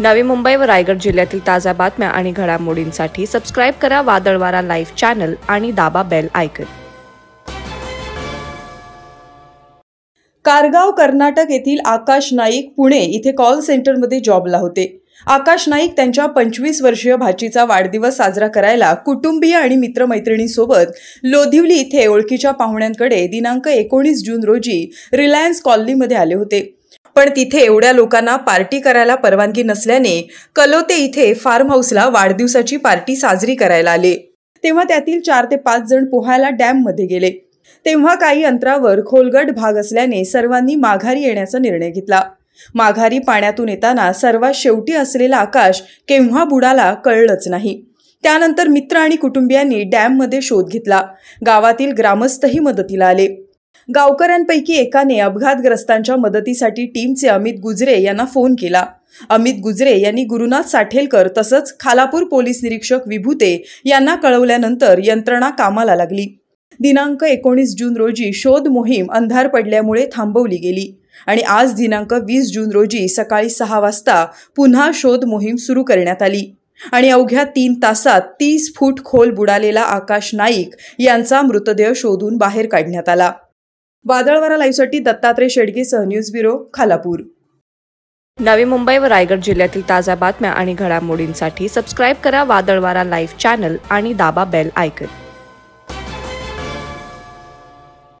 नवी मुंबई व रायगड जिल्ह्यातील ताज्या बातम्या आणि घडामोडींसाठी सबस्क्राईब करा वादळवारा लाईव्ह चॅनल आणि दाबा बेल आयकन कारगाव कर्नाटक येथील आकाश नाईक पुणे इथे कॉल सेंटरमध्ये जॉबला होते आकाश नाईक त्यांच्या पंचवीस वर्षीय भाचीचा वाढदिवस साजरा करायला कुटुंबीय आणि मित्रमैत्रिणींसोबत लोधिवली इथे ओळखीच्या पाहुण्यांकडे दिनांक एकोणीस जून रोजी रिलायन्स कॉलनीमध्ये आले होते पण तिथे एवढ्या लोकांना पार्टी करायला परवानगी नसल्याने कलोते इथे फार्म हाऊसला वाढदिवसाची पार्टी साजरी करायला आले तेव्हा त्यातील चार ते पाच जण पोहायला डॅममध्ये गेले तेव्हा काही अंतरावर खोलगट भाग असल्याने सर्वांनी माघारी येण्याचा निर्णय घेतला माघारी पाण्यातून येताना सर्वात शेवटी असलेला आकाश केव्हा बुडाला कळलंच नाही त्यानंतर मित्र आणि कुटुंबियांनी डॅममध्ये शोध घेतला गावातील ग्रामस्थही मदतीला आले गावकऱ्यांपैकी एकाने अपघातग्रस्तांच्या मदतीसाठी टीमचे अमित गुजरे यांना फोन केला अमित गुजरे यांनी गुरुनाथ साठेलकर तसंच खालापूर पोलीस निरीक्षक विभूते यांना कळवल्यानंतर यंत्रणा कामाला लागली दिनांक एकोणीस जून रोजी शोध मोहीम अंधार पडल्यामुळे थांबवली गेली आणि आज दिनांक वीस जून रोजी सकाळी सहा वाजता पुन्हा शोध मोहीम सुरू करण्यात आली आणि अवघ्या तीन तासात तीस फूट खोल बुडालेला आकाश नाईक यांचा मृतदेह शोधून बाहेर काढण्यात आला वादळवारा लाईव्हसाठी दत्तात्रय शेडगे न्यूज ब्युरो खालापूर नवी मुंबई व रायगड जिल्ह्यातील ताज्या बातम्या आणि घडामोडींसाठी सबस्क्राईब करा वादळवारा लाईव्ह चॅनल आणि दाबा बेल आयकन